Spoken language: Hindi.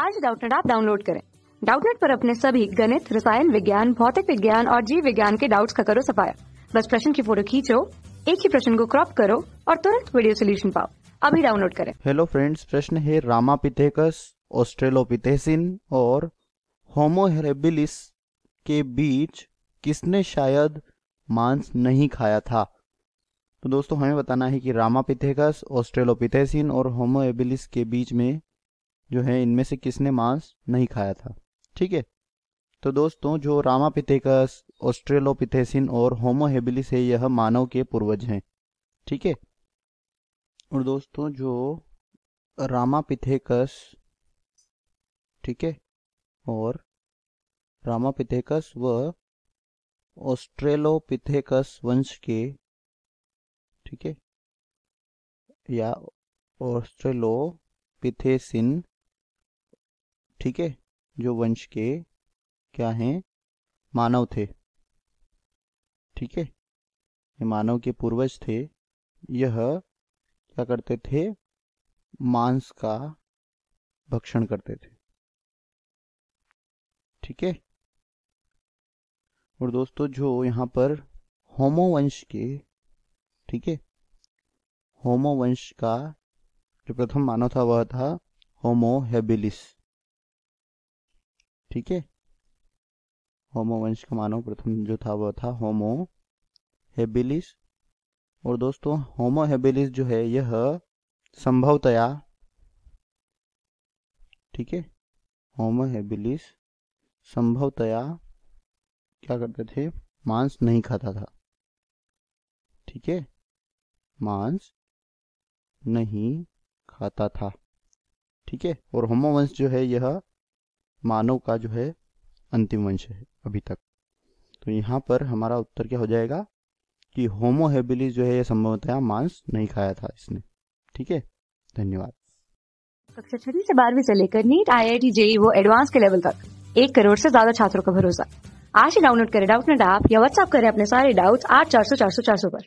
आज डाउटनेट आप डाउनलोड करें डाउटनेट पर अपने सभी गणित रसायन विज्ञान भौतिक विज्ञान और जीव विज्ञान के डाउट्स का करो सफाया बस प्रश्न की फोटो खींचो एक ही प्रश्न को क्रॉप करो और तुरंत वीडियो सोल्यूशन पाओ अभी डाउनलोड करें हेलो फ्रेंड्स प्रश्न है रामा पिथेकस ऑस्ट्रेलोपिथेसिन और होमोहेरेबिलिस के बीच किसने शायद मांस नहीं खाया था तो दोस्तों हमें बताना है कि रामापिथेकस ऑस्ट्रेलोपिथेसिन और होमोएबिलिस के बीच में जो है इनमें से किसने मांस नहीं खाया था ठीक है तो दोस्तों जो रामापिथेकस ऑस्ट्रेलोपिथेसिन और होमोहेबिलिस है यह मानव के पूर्वज हैं ठीक है और दोस्तों जो रामापिथेकस ठीक है और रामापिथेकस व ऑस्ट्रेलोपिथेकस वंश के ठीक है या ऑस्ट्रेलोपिथेसिन ठीक है जो वंश के क्या हैं मानव थे ठीक है ये मानव के पूर्वज थे यह क्या करते थे मांस का भक्षण करते थे ठीक है और दोस्तों जो यहां पर होमोवंश के ठीक है होमोवंश का जो प्रथम मानव था वह था होमो हेबिलिस ठीक है होमो वंश का मानव प्रथम जो था वह था होमो हेबिलिस और दोस्तों होमो हेबिलिस जो है यह संभवतया ठीक है होमो हेबिलिस संभवतया क्या करते थे मांस नहीं खाता था ठीक है मांस नहीं खाता था ठीक है और होमोवंश जो है यह मानव का जो है अंतिम वंश है अभी तक तो यहाँ पर हमारा उत्तर क्या हो जाएगा कि होमोहेबिलिस जो है यह संभवतः मांस नहीं खाया था इसने ठीक है धन्यवाद कक्षा छठी से बारहवीं से लेकर NEET IIT JEE वो एडवांस के लेवल तक एक करोड़ से ज्यादा छात्रों का भरोसा आज ही डाउनलोड करें डाउट नेट ऐप या व्हाट्सएप करें अपने सारे डाउट्स आठ चार सौ चार सौ चार सौ पर